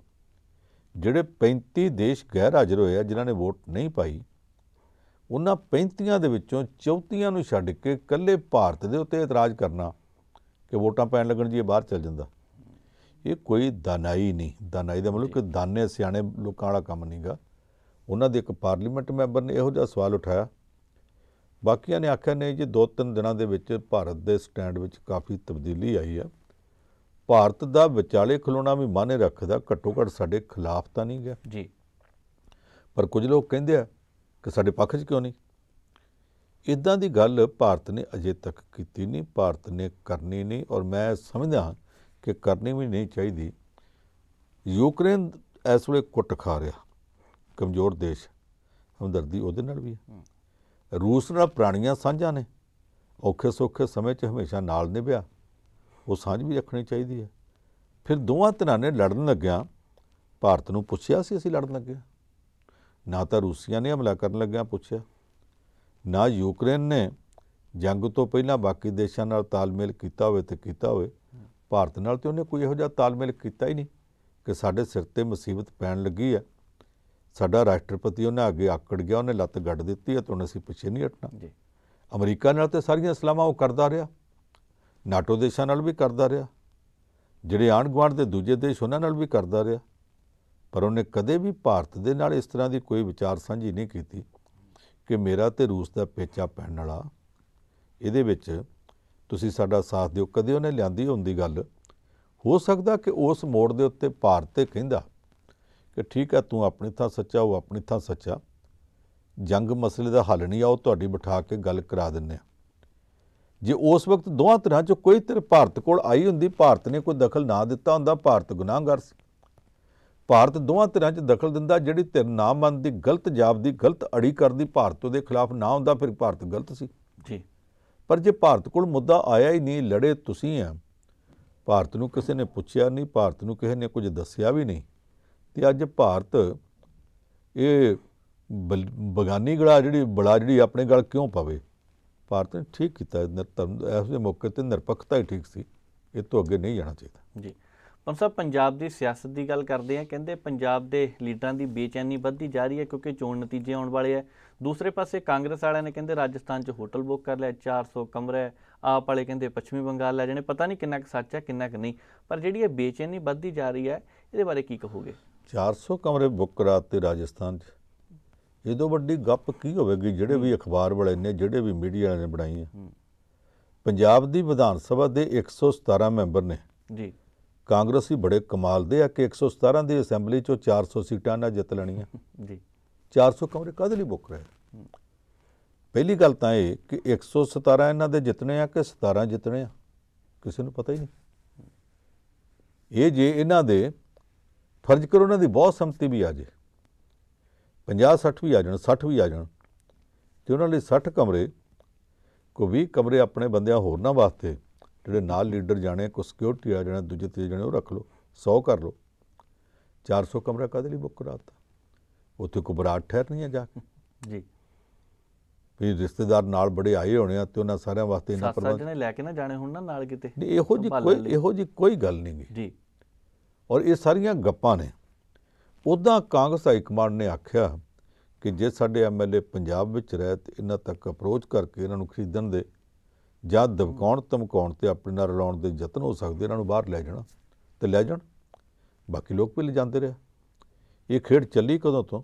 ਜਿਹੜੇ 35 ਦੇਸ਼ ਗੈਰ ਹਾਜ਼ਰ ਹੋਏ ਆ ਜਿਨ੍ਹਾਂ ਨੇ ਵੋਟ ਨਹੀਂ ਪਾਈ ਉਹਨਾਂ 35 ਦੇ ਵਿੱਚੋਂ 34 ਨੂੰ ਛੱਡ ਕੇ ਇਕੱਲੇ ਭਾਰਤ ਦੇ ਉੱਤੇ ਇਤਰਾਜ਼ ਕਰਨਾ ਕਿ ਵੋਟਾਂ ਪੈਣ ਲੱਗਣ ਜੀ ਇਹ ਬਾਹਰ ਚੱਲ ਜਾਂਦਾ ਇਹ ਕੋਈ ਦਾਨਾਈ ਨਹੀਂ ਦਾਨਾਈ ਦਾ ਮਤਲਬ ਕਿ ਦਾਨੇ ਸਿਆਣੇ ਲੋਕਾਂ ਵਾਲਾ ਕੰਮ ਨਹੀਂਗਾ ਉਹਨਾਂ ਦੇ ਇੱਕ ਪਾਰਲੀਮੈਂਟ ਮੈਂਬਰ ਨੇ ਇਹੋ ਜਿਹਾ ਸਵਾਲ ਉਠਾਇਆ ਬਾਕੀਆਂ ਨੇ ਆਖਿਆ ਨੇ ਜੀ ਦੋ ਤਿੰਨ ਦਿਨਾਂ ਦੇ ਵਿੱਚ ਭਾਰਤ ਦੇ ਸਟੈਂਡ ਵਿੱਚ ਕਾਫੀ ਤਬਦੀਲੀ ਆਈ ਹੈ ਭਾਰਤ ਦਾ ਵਿਚਾਲੇ ਖਲੋਣਾ ਵੀ ਮਾਨੇ ਰੱਖਦਾ ਘੱਟੋ ਘੱਟ ਸਾਡੇ ਖਿਲਾਫ ਤਾਂ ਨਹੀਂ ਗਿਆ ਜੀ ਪਰ ਕੁਝ ਲੋਕ ਕਹਿੰਦੇ ਆ ਕਿ ਸਾਡੇ ਪੱਖ 'ਚ ਕਿਉਂ ਨਹੀਂ ਇਦਾਂ ਦੀ ਗੱਲ ਭਾਰਤ ਨੇ ਅਜੇ ਤੱਕ ਕੀਤੀ ਨਹੀਂ ਭਾਰਤ ਨੇ ਕਰਨੀ ਨਹੀਂ ਔਰ ਮੈਂ ਸਮਝਦਾ ਕਿ ਕਰਨੀ ਵੀ ਨਹੀਂ ਚਾਹੀਦੀ ਯੂਕਰੇਨ ਇਸ ਵੇਲੇ ਕੁੱਟ ਖਾ ਰਿਹਾ ਕਮਜ਼ੋਰ ਦੇਸ਼ ਹਮਦਰਦੀ ਉਹਦੇ ਨਾਲ ਵੀ ਹੈ ਰੂਸ ਨਾਲ ਪ੍ਰਾਣੀਆਂ ਸਾਂਝਾਂ ਨੇ ਔਖੇ ਸੌਖੇ ਸਮੇਂ 'ਚ ਹਮੇਸ਼ਾ ਨਾਲ ਨਿਭਿਆ ਉਹ ਸਾਂਝ ਵੀ ਰੱਖਣੀ ਚਾਹੀਦੀ ਹੈ ਫਿਰ ਦੋਵਾਂ ਧਿਰਾਂ ਨੇ ਲੜਨ ਲੱਗਿਆ ਭਾਰਤ ਨੂੰ ਪੁੱਛਿਆ ਸੀ ਅਸੀਂ ਲੜਨ ਲੱਗੇ ਨਾ ਤਾਂ ਰੂਸੀਆ ਨੇ ਹਮਲਾ ਕਰਨ ਲੱਗਿਆ ਪੁੱਛਿਆ ਨਾ ਯੂਕਰੇਨ ਨੇ ਜੰਗ ਤੋਂ ਪਹਿਲਾਂ ਬਾਕੀ ਦੇਸ਼ਾਂ ਨਾਲ ਤਾਲਮੇਲ ਕੀਤਾ ਹੋਵੇ ਤੇ ਕੀਤਾ ਹੋਵੇ ਭਾਰਤ ਨਾਲ ਤੇ ਉਹਨੇ ਕੋਈ ਇਹੋ ਜਿਹਾ ਤਾਲਮੇਲ ਕੀਤਾ ਹੀ ਨਹੀਂ ਕਿ ਸਾਡੇ ਸਿਰ ਤੇ ਮੁਸੀਬਤ ਪੈਣ ਲੱਗੀ ਹੈ ਸਾਡਾ ਰਾਸ਼ਟਰਪਤੀ ਉਹਨੇ ਅੱਗੇ ਆਕੜ ਗਿਆ ਉਹਨੇ ਲੱਤ ਗੱਡ ਦਿੱਤੀ ਹੈ ਤੇ ਅਸੀਂ ਪਿੱਛੇ ਨਹੀਂ ਹਟਣਾ ਜੀ ਅਮਰੀਕਾ ਨਾਲ ਤੇ ਸਾਰੀਆਂ ਸਲਾਮਾਂ ਉਹ ਕਰਦਾ ਰਿਹਾ ਨਾਟੋ ਦੇਸ਼ਾਂ ਨਾਲ ਵੀ ਕਰਦਾ ਰਿਹਾ ਜਿਹੜੇ ਆਣ ਗਵਾਂਡ ਦੇ ਦੂਜੇ ਦੇਸ਼ ਉਹਨਾਂ ਨਾਲ ਵੀ ਕਰਦਾ ਰਿਹਾ ਪਰ ਉਹਨੇ ਕਦੇ ਵੀ ਭਾਰਤ ਦੇ ਨਾਲ ਇਸ ਤਰ੍ਹਾਂ ਦੀ ਕੋਈ ਵਿਚਾਰ ਸਾਂਝੀ ਨਹੀਂ ਕੀਤੀ ਕਿ ਮੇਰਾ ਤੇ ਰੂਸ ਦਾ ਪੇਚਾ ਪੈਣ ਵਾਲਾ ਇਹਦੇ ਵਿੱਚ ਤੁਸੀਂ ਸਾਡਾ ਸਾਥ ਦਿਓ ਕਦੇ ਉਹਨੇ ਲਿਆਂਦੀ ਹੁੰਦੀ ਗੱਲ ਹੋ ਸਕਦਾ ਕਿ ਉਸ ਮੋੜ ਦੇ ਉੱਤੇ ਭਾਰਤ ਤੇ ਕਹਿੰਦਾ ਕਿ ਠੀਕ ਆ ਤੂੰ ਆਪਣੀ ਥਾਂ ਸੱਚਾ ਉਹ ਆਪਣੀ ਥਾਂ ਸੱਚਾ ਜੰਗ ਮਸਲੇ ਦਾ ਹੱਲ ਨਹੀਂ ਆਉ ਤੁਹਾਡੀ ਬਿਠਾ ਕੇ ਗੱਲ ਕਰਾ ਦਿੰਨੇ ਆ ਜੇ ਉਸ ਵਕਤ ਦੋਹਾਂ ਤਰ੍ਹਾਂ ਚ ਕੋਈ ਤਰ ਭਾਰਤ ਕੋਲ ਆਈ ਹੁੰਦੀ ਭਾਰਤ ਨੇ ਕੋਈ ਦਖਲ ਨਾ ਦਿੱਤਾ ਹੁੰਦਾ ਭਾਰਤ ਗੁਨਾਹਗਰ ਸੀ ਭਾਰਤ ਦੋਹਾਂ ਤਰ੍ਹਾਂ 'ਚ ਦਖਲ ਦਿੰਦਾ ਜਿਹੜੀ ਧਿਰ ਨਾ ਮੰਨਦੀ ਗਲਤ ਜਾਪਦੀ ਗਲਤ ਅੜੀ ਕਰਦੀ ਭਾਰਤ ਉਹਦੇ ਖਿਲਾਫ ਨਾ ਹੁੰਦਾ ਫਿਰ ਭਾਰਤ ਗਲਤ ਸੀ ਜੀ ਪਰ ਜੇ ਭਾਰਤ ਕੋਲ ਮੁੱਦਾ ਆਇਆ ਹੀ ਨਹੀਂ ਲੜੇ ਤੁਸੀਂ ਆ ਭਾਰਤ ਨੂੰ ਕਿਸੇ ਨੇ ਪੁੱਛਿਆ ਨਹੀਂ ਭਾਰਤ ਨੂੰ ਕਿਸੇ ਨੇ ਕੁਝ ਦੱਸਿਆ ਵੀ ਨਹੀਂ ਤੇ ਅੱਜ ਭਾਰਤ ਇਹ ਬਗਾਨੀ ਗੜਾ ਜਿਹੜੀ ਬੜਾ ਜਿਹੜੀ ਆਪਣੇ ਗਲ ਕਿਉਂ ਪਵੇ ਭਾਰਤ ਨੇ ਠੀਕ ਕੀਤਾ ਇਸ ਦੇ ਮੌਕੇ ਤੇ ਨਿਰਪੱਖਤਾ ਹੀ ਠੀਕ ਸੀ ਇਹ ਤੋਂ ਅੱਗੇ ਨਹੀਂ ਜਾਣਾ ਚਾਹੀਦਾ ਜੀ ਪੰਜ ਸਾਹਿਬ ਪੰਜਾਬ ਦੀ ਸਿਆਸਤ ਦੀ ਗੱਲ ਕਰਦੇ ਆ ਕਹਿੰਦੇ ਪੰਜਾਬ ਦੇ ਲੀਡਰਾਂ ਦੀ ਬੇਚੈਨੀ ਵੱਧਦੀ ਜਾ ਰਹੀ ਹੈ ਕਿਉਂਕਿ ਚੋਣ ਨਤੀਜੇ ਆਉਣ ਵਾਲੇ ਆ ਦੂਸਰੇ ਪਾਸੇ ਕਾਂਗਰਸ ਵਾਲਿਆਂ ਨੇ ਕਹਿੰਦੇ ਰਾਜਸਥਾਨ 'ਚ ਹੋਟਲ ਬੁੱਕ ਕਰ ਲਿਆ 400 ਕਮਰੇ ਆਪ ਵਾਲੇ ਕਹਿੰਦੇ ਪੱਛਮੀ ਬੰਗਾਲ ਲੈ ਜਾਣੇ ਪਤਾ ਨਹੀਂ ਕਿੰਨਾ ਕੁ ਸੱਚ ਹੈ ਕਿੰਨਾ ਕੁ ਨਹੀਂ ਪਰ ਜਿਹੜੀ ਇਹ ਬੇਚੈਨੀ ਵੱਧਦੀ ਜਾ ਰਹੀ ਹੈ ਇਹਦੇ ਬਾਰੇ ਕੀ ਕਹੋਗੇ 400 ਕਮਰੇ ਬੁੱਕ ਕਰਾਤੇ ਰਾਜਸਥਾਨ 'ਚ ਇਦੋਂ ਵੱਡੀ ਗੱਪ ਕੀ ਹੋਵੇਗੀ ਜਿਹੜੇ ਵੀ ਅਖਬਾਰ ਵਾਲੇ ਨੇ ਜਿਹੜੇ ਵੀ ਮੀਡੀਆ ਨੇ ਬਣਾਈ ਹੈ ਪੰਜਾਬ ਦੀ ਵਿਧਾਨ ਸਭਾ ਦੇ 117 ਮੈਂਬਰ ਨੇ ਜੀ ਕਾਂਗਰਸ ਹੀ ਬੜੇ ਕਮਾਲ ਦੇ ਆ ਕਿ 117 ਦੀ ਅਸੈਂਬਲੀ ਚੋਂ 400 ਸੀਟਾਂ ਨਾਲ ਜਿੱਤ ਲੈਣੀਆਂ ਜੀ 400 ਕਮਰੇ ਕਾਹਦੇ ਲਈ ਬੁੱਕ ਰਹੇ ਪਹਿਲੀ ਗੱਲ ਤਾਂ ਇਹ ਕਿ 117 ਇਹਨਾਂ ਦੇ ਜਿੱਤਣੇ ਆ ਕਿ 17 ਜਿੱਤਣੇ ਆ ਕਿਸੇ ਨੂੰ ਪਤਾ ਹੀ ਨਹੀਂ ਇਹ ਜੇ ਇਹਨਾਂ ਦੇ ਫਰਜ਼ ਕਰੋ ਇਹਨਾਂ ਦੀ ਬਹੁਤ ਸੰਮਤੀ ਵੀ ਆ ਜੇ 50 60 ਵੀ ਆ ਜਾਣ 60 ਵੀ ਆ ਜਾਣ ਤੇ ਉਹਨਾਂ ਲਈ 60 ਕਮਰੇ ਕੋ 20 ਕਮਰੇ ਆਪਣੇ ਬੰਦਿਆਂ ਹੋਰ ਨਾ ਵਾਸਤੇ ਜਿਹੜੇ ਨਾਲ ਲੀਡਰ ਜਾਣੇ ਕੋ ਸਿਕਿਉਰਿਟੀ ਆ ਜਾਣਾ ਦੂਜੇ ਤੇ ਜਾਣੇ ਉਹ ਰੱਖ ਲਓ 100 ਕਰ ਲਓ 400 ਕਮਰਾ ਕਾਦੇ ਲਈ ਬੁੱਕ ਕਰਾਤਾ ਉੱਥੇ ਕੋ ਬਰਾਤ ਠਹਿਰਨੀ ਆ ਜਾ ਕੇ ਜੀ ਵੀ ਰਿਸ਼ਤੇਦਾਰ ਨਾਲ ਬੜੇ ਆਏ ਹੋਣੇ ਆ ਤੇ ਉਹਨਾਂ ਸਾਰਿਆਂ ਵਾਸਤੇ ਇਹਨਾਂ ਪ੍ਰਬੰਧ ਜਿਹੜੇ ਲੈ ਕੇ ਨਾ ਜਾਣੇ ਹੁਣ ਨਾ ਨਾਲ ਕਿਤੇ ਇਹੋ ਜੀ ਕੋਈ ਇਹੋ ਜੀ ਕੋਈ ਗੱਲ ਨਹੀਂ ਜੀ ਔਰ ਇਹ ਸਾਰੀਆਂ ਗੱਪਾਂ ਨੇ ਉਦਾਂ ਕਾਂਗਰਸ ਹਾਈ ਕਮਾਂਡ ਨੇ ਆਖਿਆ ਕਿ ਜੇ ਸਾਡੇ ਐਮਐਲਏ ਪੰਜਾਬ ਵਿੱਚ ਰਹਿ ਤੇ ਇਹਨਾਂ ਤੱਕ ਅਪਰੋਚ ਕਰਕੇ ਇਹਨਾਂ ਨੂੰ ਖਰੀਦਣ ਦੇ ਜਾਂ ਦਬਕਾਉਣ ਧਮਕਾਉਣ ਤੇ ਆਪਣੇ ਨਾਲ ਰਲਾਉਣ ਦੇ ਯਤਨ ਹੋ ਸਕਦੇ ਇਹਨਾਂ ਨੂੰ ਬਾਹਰ ਲੈ ਜਾਣਾ ਤੇ ਲੈ ਜਾਣ ਬਾਕੀ ਲੋਕ ਵੀ ਲੈ ਜਾਂਦੇ ਰਿਹਾ ਇਹ ਖੇਡ ਚੱਲੀ ਕਦੋਂ ਤੋਂ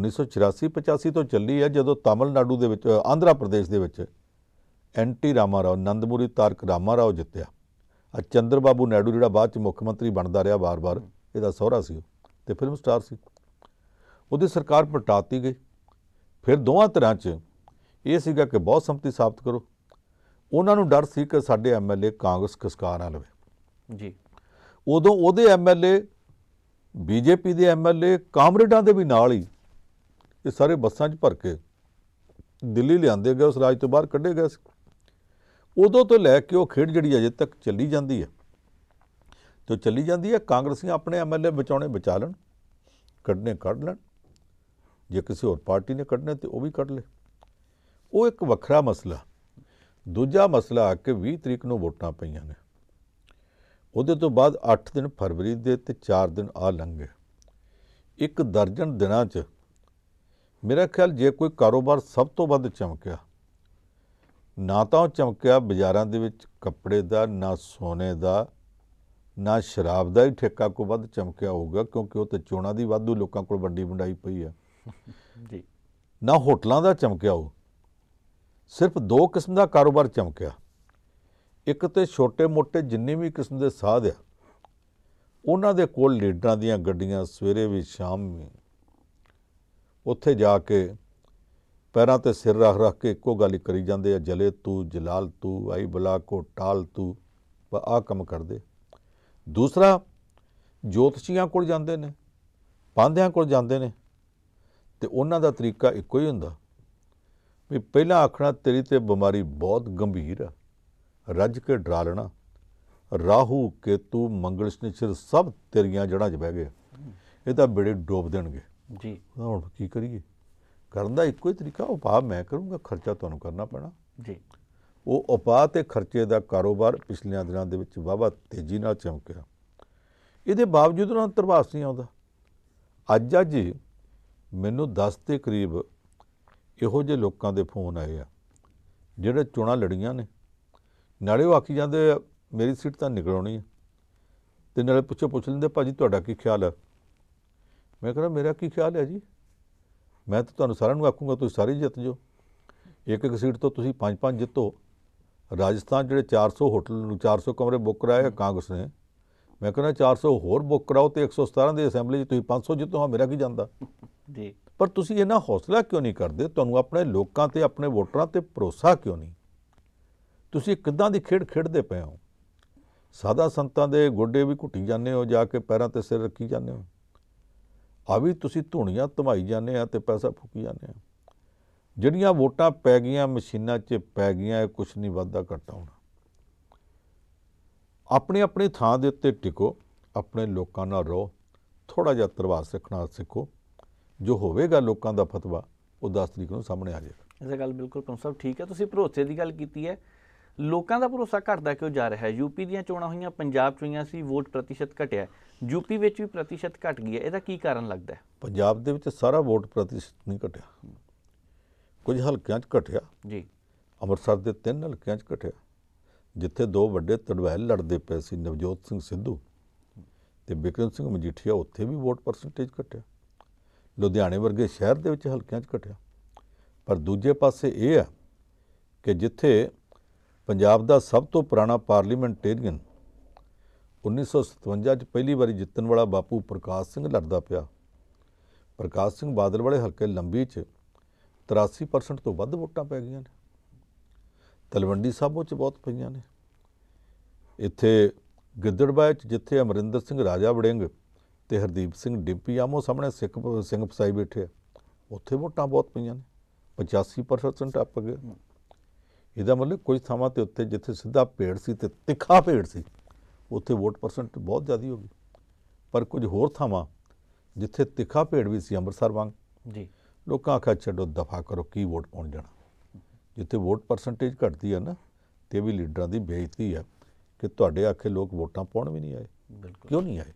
1984-85 ਤੋਂ ਚੱਲੀ ਹੈ ਜਦੋਂ ਤਾਮਿਲਨਾਡੂ ਦੇ ਵਿੱਚ ਆਂਧਰਾ ਪ੍ਰਦੇਸ਼ ਦੇ ਵਿੱਚ ਐਂਟੀ ਰਾਮਾ ਰਾਓ ਨੰਦਮੂਰੀ ਤਾਰਕ ਰਾਮਾ ਰਾਓ ਜਿੱਤਿਆ ਆ ਚੰਦਰ ਬਾਬੂ ਨਾਇਡੂ ਜਿਹੜਾ ਬਾਅਦ ਚ ਮੁੱਖ ਮੰਤਰੀ ਬਣਦਾ ਰਿਹਾ ਵਾਰ-ਵਾਰ ਇਹਦਾ ਸਹੁਰਾ ਸੀ ਉਹ ਤੇ ਫਿਲਮ ਸਟਾਰ ਸੀ ਉਹਦੀ ਸਰਕਾਰ ਪਟਾਤੀ ਗਈ ਫਿਰ ਦੋਹਾਂ ਤਰ੍ਹਾਂ 'ਚ ਇਹ ਸੀਗਾ ਕਿ ਬਹੁਤ ਸੰਪਤੀ ਸਾਬਤ ਕਰੋ ਉਹਨਾਂ ਨੂੰ ਡਰ ਸੀ ਕਿ ਸਾਡੇ ਐਮਐਲਏ ਕਾਂਗਰਸ ਕਿਸਕਾਰ ਨਾ ਲਵੇ ਜੀ ਉਦੋਂ ਉਹਦੇ ਐਮਐਲਏ ਬੀਜੇਪੀ ਦੇ ਐਮਐਲਏ ਕਾਮਰੇਡਾਂ ਦੇ ਵੀ ਨਾਲ ਹੀ ਇਹ ਸਾਰੇ ਬੱਸਾਂ 'ਚ ਭਰ ਕੇ ਦਿੱਲੀ ਲਿਆਂਦੇ ਗਏ ਉਸ ਰਾਜ ਤੋਂ ਬਾਹਰ ਕੱਢੇ ਗਏ ਸੀ ਉਦੋਂ ਤੋਂ ਲੈ ਕੇ ਉਹ ਖੇਡ ਜਿਹੜੀ ਅਜੇ ਤੱਕ ਚੱਲੀ ਜਾਂਦੀ ਹੈ ਜੋ ਚੱਲੀ ਜਾਂਦੀ ਹੈ ਕਾਂਗਰਸੀਆਂ ਆਪਣੇ ਐਮਐਲਏ ਬਚਾਉਣੇ ਬਚਾ ਲੈਣ ਕੱਢਨੇ ਕੱਢ ਲੈਣ ਜੇ ਕਿਸੇ ਹੋਰ ਪਾਰਟੀ ਨੇ ਕੱਢਨੇ ਤੇ ਉਹ ਵੀ ਕੱਢ ਲੇ ਉਹ ਇੱਕ ਵੱਖਰਾ ਮਸਲਾ ਦੂਜਾ ਮਸਲਾ ਆ ਕਿ 20 ਤਰੀਕ ਨੂੰ ਵੋਟਾਂ ਪਈਆਂ ਨੇ ਉਹਦੇ ਤੋਂ ਬਾਅਦ 8 ਦਿਨ ਫਰਵਰੀ ਦੇ ਤੇ 4 ਦਿਨ ਆ ਲੰਘੇ ਇੱਕ ਦਰਜਨ ਦਿਨਾਂ 'ਚ ਮੇਰਾ ਖਿਆਲ ਜੇ ਕੋਈ ਕਾਰੋਬਾਰ ਸਭ ਤੋਂ ਵੱਧ ਚਮਕਿਆ ਨਾ ਤਾਂ ਉਹ ਚਮਕਿਆ ਬਾਜ਼ਾਰਾਂ ਦੇ ਵਿੱਚ ਕੱਪੜੇ ਦਾ ਨਾ ਸੋਨੇ ਦਾ ਨਾ ਸ਼ਰਾਬ ਦਾ ਹੀ ਠੇਕਾ ਕੋ ਵੱਧ ਚਮਕਿਆ ਹੋਊਗਾ ਕਿਉਂਕਿ ਉਹ ਤੇ ਚੋਣਾ ਦੀ ਵਾਧੂ ਲੋਕਾਂ ਕੋਲ ਵੱਡੀ ਵੰਡਾਈ ਪਈ ਆ ਜੀ ਨਾ ਹੋਟਲਾਂ ਦਾ ਚਮਕਿਆ ਹੋ ਸਿਰਫ ਦੋ ਕਿਸਮ ਦਾ ਕਾਰੋਬਾਰ ਚਮਕਿਆ ਇੱਕ ਤੇ ਛੋਟੇ-ਮੋਟੇ ਜਿੰਨੇ ਵੀ ਕਿਸਮ ਦੇ ਸਾਧ ਆ ਉਹਨਾਂ ਦੇ ਕੋਲ ਲੀਡਰਾਂ ਦੀਆਂ ਗੱਡੀਆਂ ਸਵੇਰੇ ਵੀ ਸ਼ਾਮ ਵੀ ਉੱਥੇ ਜਾ ਕੇ ਪੈਰਾਂ ਤੇ ਸਿਰ ਰੱਖ ਰੱਖ ਕੇ ਇੱਕੋ ਗੱਲ ਕਰੀ ਜਾਂਦੇ ਆ ਜਲੇ ਤੂੰ ਜਲਾਲ ਤੂੰ ਆਈ ਬਲਾ ਕੋ ਟਾਲ ਤੂੰ ਆ ਕੰਮ ਕਰਦੇ ਦੂਸਰਾ ਜੋਤਸ਼ੀਆਂ ਕੋਲ ਜਾਂਦੇ ਨੇ ਪਾਂਧਿਆਂ ਕੋਲ ਜਾਂਦੇ ਨੇ ਤੇ ਉਹਨਾਂ ਦਾ ਤਰੀਕਾ ਇੱਕੋ ਹੀ ਹੁੰਦਾ ਵੀ ਪਹਿਲਾਂ ਆਖਣਾ ਤੇਰੀ ਤੇ ਬਿਮਾਰੀ ਬਹੁਤ ਗੰਭੀਰ ਹੈ ਰੱਜ ਕੇ ਡਰਾ ਲੈਣਾ ਰਾਹੂ ਕੇਤੂ ਮੰਗਲ ਸ਼ਨੀਚਰ ਸਭ ਤੇਰੀਆਂ ਜੜਾਂ 'ਚ ਬਹਿ ਗਏ ਇਹ ਤਾਂ ਬੜੇ ਡੋਬ ਦੇਣਗੇ ਜੀ ਹੁਣ ਕੀ ਕਰੀਏ ਕਰਨ ਦਾ ਇੱਕੋ ਹੀ ਤਰੀਕਾ ਉਪਾਅ ਮੈਂ ਕਰੂੰਗਾ ਖਰਚਾ ਤੁਹਾਨੂੰ ਕਰਨਾ ਪੈਣਾ ਜੀ ਉਹ ਉਪਾਅ ਤੇ ਖਰਚੇ ਦਾ ਕਾਰੋਬਾਰ ਪਿਛਲੇ ਦਿਨਾਂ ਦੇ ਵਿੱਚ ਵਾਵਾ ਤੇਜ਼ੀ ਨਾਲ ਚਮਕਿਆ ਇਹਦੇ ਬਾਵਜੂਦ ਉਹਨਾਂ ਤਰਵਾਸ ਨਹੀਂ ਆਉਂਦਾ ਅੱਜ ਅੱਜ ਮੈਨੂੰ 10 ਦੇ ਕਰੀਬ ਇਹੋ ਜਿਹੇ ਲੋਕਾਂ ਦੇ ਫੋਨ ਆਏ ਆ ਜਿਹੜੇ ਚੋਣਾਂ ਲੜੀਆਂ ਨੇ ਨਾਲੇ ਉਹ ਆਖੀ ਜਾਂਦੇ ਮੇਰੀ ਸੀਟ ਤਾਂ ਨਿਕਲਣੀ ਹੈ ਤੇ ਨਾਲੇ ਪੁੱਛੋ ਪੁੱਛ ਲੈਂਦੇ ਭਾਜੀ ਤੁਹਾਡਾ ਕੀ ਖਿਆਲ ਹੈ ਮੈਂ ਕਹਿੰਦਾ ਮੇਰਾ ਕੀ ਖਿਆਲ ਹੈ ਜੀ ਮੈਂ ਤਾਂ ਤੁਹਾਨੂੰ ਸਾਰਿਆਂ ਨੂੰ ਆਖੂੰਗਾ ਤੁਸੀਂ ਸਾਰੇ ਜਿੱਤ ਜਾਓ ਇੱਕ ਇੱਕ ਸੀਟ ਤੋਂ ਤੁਸੀਂ ਪੰਜ ਪੰਜ ਜਿੱਤੋ ਰਾਜਸਥਾਨ ਜਿਹੜੇ 400 ਹੋਟਲ ਨੂੰ 400 ਕਮਰੇ ਬੁੱਕ ਕਰਾਏ ਕਾਂਗਰਸ ਨੇ ਮੈਂ ਕਹਿੰਦਾ 400 ਹੋਰ ਬੁੱਕ ਕਰਾਓ ਤੇ 117 ਦੀ ਅਸੈਂਬਲੀ 'ਚ ਤੁਸੀਂ 500 ਜਿੱਤੋ ਹਾਂ ਮੇਰਾ ਕੀ ਜਾਂਦਾ ਜੀ ਪਰ ਤੁਸੀਂ ਇਹਨਾਂ ਹੌਸਲਾ ਕਿਉਂ ਨਹੀਂ ਕਰਦੇ ਤੁਹਾਨੂੰ ਆਪਣੇ ਲੋਕਾਂ ਤੇ ਆਪਣੇ ਵੋਟਰਾਂ ਤੇ ਭਰੋਸਾ ਕਿਉਂ ਨਹੀਂ ਤੁਸੀਂ ਕਿੱਦਾਂ ਦੀ ਖੇਡ ਖੇਡਦੇ ਪਏ ਹੋ ਸਾਦਾ ਸੰਤਾਂ ਦੇ ਗੋਡੇ ਵੀ ਘੁੱਟੀ ਜਾਂਦੇ ਹੋ ਜਾ ਕੇ ਪੈਰਾਂ ਤੇ ਸਿਰ ਰੱਖੀ ਜਾਂਦੇ ਹੋ ਆ ਵੀ ਤੁਸੀਂ ਧੁਣੀਆਂ ਧਮਾਈ ਜਾਂਦੇ ਆ ਤੇ ਪੈਸਾ ਫੁਕੀ ਜਾਂਦੇ ਆ ਜਿਹੜੀਆਂ ਵੋਟਾਂ ਪੈ ਗਈਆਂ ਮਸ਼ੀਨਾਂ 'ਚ ਪੈ ਗਈਆਂ ਇਹ ਕੁਝ ਨਹੀਂ ਵਾਧਾ ਘਟਾ ਆਪਣੇ ਆਪਣੇ ਥਾਂ ਦੇ ਉੱਤੇ ਟਿਕੋ ਆਪਣੇ ਲੋਕਾਂ ਨਾਲ ਰਹੋ ਥੋੜਾ ਜਿਹਾ ਤਰਵਾਸ ਰੱਖਣਾ ਸਿੱਖੋ ਜੋ ਹੋਵੇਗਾ ਲੋਕਾਂ ਦਾ ਫਤਵਾ ਉਹ 10 ਤਰੀਕ ਨੂੰ ਸਾਹਮਣੇ ਆ ਜਾਏਗਾ ਇਹ ਗੱਲ ਬਿਲਕੁਲ ਪੰਪ ਸਾਹਿਬ ਠੀਕ ਹੈ ਤੁਸੀਂ ਭਰੋਸੇ ਦੀ ਗੱਲ ਕੀਤੀ ਹੈ ਲੋਕਾਂ ਦਾ ਭਰੋਸਾ ਘਟਦਾ ਕਿਉਂ ਜਾ ਰਿਹਾ ਹੈ ਯੂਪੀ ਦੀਆਂ ਚੋਣਾਂ ਹੋਈਆਂ ਪੰਜਾਬ ਚ ਹੋਈਆਂ ਸੀ ਵੋਟ ਪ੍ਰਤੀਸ਼ਤ ਘਟਿਆ ਯੂਪੀ ਵਿੱਚ ਵੀ ਪ੍ਰਤੀਸ਼ਤ ਘਟ ਗਿਆ ਇਹਦਾ ਕੀ ਕਾਰਨ ਲੱਗਦਾ ਹੈ ਪੰਜਾਬ ਦੇ ਵਿੱਚ ਸਾਰਾ ਵੋਟ ਪ੍ਰਤੀਸ਼ਤ ਨਹੀਂ ਘਟਿਆ ਕੁਝ ਹਲਕਿਆਂ 'ਚ ਘਟਿਆ ਜੀ ਅੰਮ੍ਰਿਤਸਰ ਦੇ ਤਿੰਨ ਹਲਕਿਆਂ 'ਚ ਘਟਿਆ ਜਿੱਥੇ ਦੋ ਵੱਡੇ ਤੜਵੈਲ ਲੜਦੇ ਪਏ ਸੀ ਨਵਜੋਤ ਸਿੰਘ ਸਿੱਧੂ ਤੇ ਬਿਕਰਮ ਸਿੰਘ ਮਜੀਠੀਆ ਉੱਥੇ ਵੀ ਵੋਟ ਪਰਸੈਂਟੇਜ ਘਟਿਆ ਲੁਧਿਆਣੇ ਵਰਗੇ ਸ਼ਹਿਰ ਦੇ ਵਿੱਚ ਹਲਕਿਆਂ 'ਚ ਘਟਿਆ ਪਰ ਦੂਜੇ ਪਾਸੇ ਇਹ ਆ ਕਿ ਜਿੱਥੇ ਪੰਜਾਬ ਦਾ ਸਭ ਤੋਂ ਪੁਰਾਣਾ ਪਾਰਲੀਮੈਂਟੇਰੀਅਨ 1957 'ਚ ਪਹਿਲੀ ਵਾਰੀ ਜਿੱਤਣ ਵਾਲਾ ਬਾਪੂ ਪ੍ਰਕਾਸ਼ ਸਿੰਘ ਲੜਦਾ ਪਿਆ ਪ੍ਰਕਾਸ਼ ਸਿੰਘ ਬਾਦਲ ਵਾਲੇ ਹਲਕੇ ਲੰਬੀ 'ਚ 83% ਤੋਂ ਵੱਧ ਵੋਟਾਂ ਪੈ ਗਈਆਂ ਨੇ ਤਲਵੰਡੀ ਸਾਬੋ ਚ ਬਹੁਤ ਪਈਆਂ ਨੇ ਇੱਥੇ ਗਿੱਦੜਬਾਹ ਚ ਜਿੱਥੇ ਅਮਰਿੰਦਰ ਸਿੰਘ ਰਾਜਾ ਵੜਿੰਗ ਤੇ ਹਰਦੀਪ ਸਿੰਘ ਡਿੰਪੀ ਆਮੋ ਸਾਹਮਣੇ ਸਿੱਖ ਸਿੰਘ ਫਸਾਈ ਬੈਠੇ ਆ ਉੱਥੇ ਵੋਟਾਂ ਬਹੁਤ ਪਈਆਂ ਨੇ 85% ਟੱਪ ਗਏ ਇਹਦਾ ਮਤਲਬ ਕੁਝ ਥਾਵਾਂ ਤੇ ਉੱਤੇ ਜਿੱਥੇ ਸਿੱਧਾ ਭੇੜ ਸੀ ਤੇ ਤਿੱਖਾ ਭੇੜ ਸੀ ਉੱਥੇ ਵੋਟ ਪਰਸੈਂਟ ਬਹੁਤ ਜ਼ਿਆਦਾ ਹੋ ਗਈ ਪਰ ਕੁਝ ਹੋਰ ਥਾਵਾਂ ਜਿੱਥੇ ਤਿੱਖਾ ਭੇੜ ਵੀ ਸੀ ਅੰਮ੍ਰਿਤਸਰ ਵਾਂਗ ਜੀ ਲੋਕਾਂ ਆਖਿਆ ਛੱਡੋ ਦਫਾ ਕਰੋ ਕੀ ਵੋਟ ਪਾਉਣ ਜਾਣਾ ਜਿੱਥੇ ਵੋਟ ਪਰਸੈਂਟੇਜ ਘਟਦੀ ਹੈ ਨਾ ਤੇ ਵੀ ਲੀਡਰਾਂ ਦੀ ਬੇਇੱਜ਼ਤੀ ਹੈ ਕਿ ਤੁਹਾਡੇ ਆਖੇ ਲੋਕ ਵੋਟਾਂ ਪਾਉਣ ਵੀ ਨਹੀਂ ਆਏ ਕਿਉਂ ਨਹੀਂ ਆਏ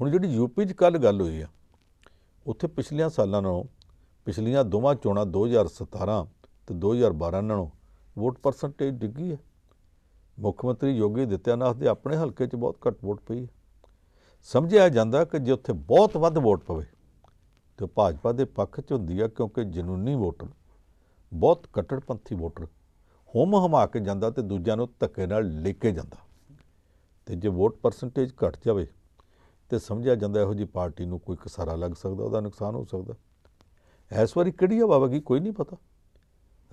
ਹੁਣ ਜਿਹੜੀ ਯੂਪੀ 'ਚ ਕੱਲ ਗੱਲ ਹੋਈ ਆ ਉੱਥੇ ਪਿਛਲੀਆਂ ਸਾਲਾਂ ਨਾਲੋਂ ਪਿਛਲੀਆਂ ਦੋਵਾਂ ਚੋਣਾਂ 2017 ਤੇ 2012 ਨਾਲੋਂ ਵੋਟ ਪਰਸੈਂਟੇਜ ਡਿੱਗੀ ਹੈ ਮੁੱਖ ਮੰਤਰੀ ਯੋਗੀ ਦਿੱਤਿਆਨਾਥ ਦੇ ਆਪਣੇ ਹਲਕੇ 'ਚ ਬਹੁਤ ਘੱਟ ਵੋਟ ਪਈ ਸਮਝਿਆ ਜਾਂਦਾ ਕਿ ਜੇ ਉੱਥੇ ਬਹੁਤ ਵੱਧ ਵੋਟ ਪਵੇ ਤੇ ਭਾਜਪਾ ਦੇ ਪੱਖ 'ਚ ਹੁੰਦੀ ਆ ਕਿਉਂਕਿ ਜਨੂਨੀ ਵੋਟਰ ਬਹੁਤ ਕੱਟੜਪੰਥੀ ਵੋਟਰ ਹੋਮ ਹਮਾ ਕੇ ਜਾਂਦਾ ਤੇ ਦੂਜਿਆਂ ਨੂੰ ਧੱਕੇ ਨਾਲ ਲੈ ਕੇ ਜਾਂਦਾ ਤੇ ਜੇ ਵੋਟ ਪਰਸੈਂਟੇਜ ਘਟ ਜਾਵੇ ਤੇ ਸਮਝਿਆ ਜਾਂਦਾ ਇਹੋ ਜੀ ਪਾਰਟੀ ਨੂੰ ਕੋਈ ਕਸਾਰਾ ਲੱਗ ਸਕਦਾ ਉਹਦਾ ਨੁਕਸਾਨ ਹੋ ਸਕਦਾ ਐਸ ਵਾਰੀ ਕਿਹੜੀ ਬਾਬਾ ਕੀ ਕੋਈ ਨਹੀਂ ਪਤਾ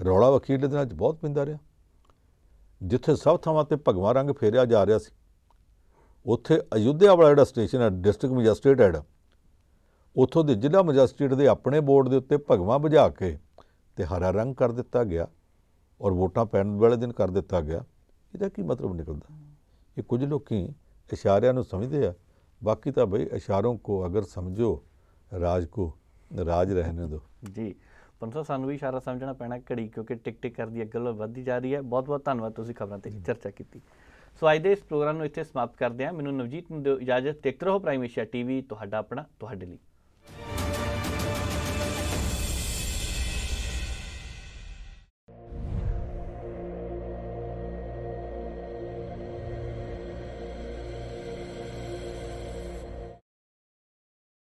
ਰੌਲਾ ਵਕੀਲ ਦੇ ਨਾਲ ਬਹੁਤ ਪਿੰਦਾ ਰਿਹਾ ਜਿੱਥੇ ਸਭ ਥਾਵਾਂ ਤੇ ਭਗਵਾ ਰੰਗ ਫੇਰਿਆ ਜਾ ਰਿਹਾ ਸੀ ਉੱਥੇ ਅਯੁੱਧਿਆ ਵਾਲਾ ਜਿਹੜਾ ਸਟੇਸ਼ਨ ਹੈ ਡਿਸਟ੍ਰਿਕਟ ਮੈਜਿਸਟ੍ਰੇਟ ਹੈ ਉਥੋਂ ਦੇ ਜ਼ਿਲ੍ਹਾ ਮੈਜਿਸਟ੍ਰੇਟ ਦੇ ਆਪਣੇ ਬੋਰਡ ਦੇ ਉੱਤੇ ਭਗਵਾ ਬੁਝਾ ਕੇ ਤੇ ਹਰਾ ਰੰਗ ਕਰ ਦਿੱਤਾ ਗਿਆ ਔਰ ਵੋਟਾਂ ਪੈਣ ਵਾਲੇ ਦਿਨ ਕਰ ਦਿੱਤਾ ਗਿਆ ਇਹਦਾ ਕੀ ਮਤਲਬ ਨਿਕਲਦਾ ਇਹ ਕੁਝ ਲੋਕੀ ਇਸ਼ਾਰਿਆਂ ਨੂੰ ਸਮਝਦੇ ਆ ਬਾਕੀ ਤਾਂ ਭਈ ਇਸ਼ਾਰੋਂ ਕੋ ਅਗਰ ਸਮਝੋ ਰਾਜ ਕੋ ਰਾਜ ਰਹਿਣੇ ਦਿਓ ਜੀ ਪੰਸਾ ਸਾਨੂੰ ਵੀ ਇਸ਼ਾਰਾ ਸਮਝਣਾ ਪੈਣਾ ਘੜੀ ਕਿਉਂਕਿ ਟਿਕ ਟਿਕ ਕਰਦੀ ਅੱਗਲ ਵੱਧਦੀ ਜਾ ਰਹੀ ਹੈ ਬਹੁਤ ਬਹੁਤ ਧੰਨਵਾਦ ਤੁਸੀਂ ਖਬਰਾਂ ਤੇ ਚਰਚਾ ਕੀਤੀ ਸੋ ਅੱਜ ਦੇ ਇਸ ਪ੍ਰੋਗਰਾਮ ਨੂੰ ਇੱਥੇ ਸਮਾਪਤ ਕਰਦੇ ਹਾਂ ਮੈਨੂੰ ਨਵਜੀਤ ਨੂੰ ਦਿਓ ਇਜਾਜ਼ਤ ਦੇਖਦੇ ਰਹੋ ਪ੍ਰਾਈਮ ਏਸ਼ੀਆ ਟੀਵੀ ਤੁਹਾਡਾ ਆਪਣਾ ਤੁਹਾਡੇ ਲਈ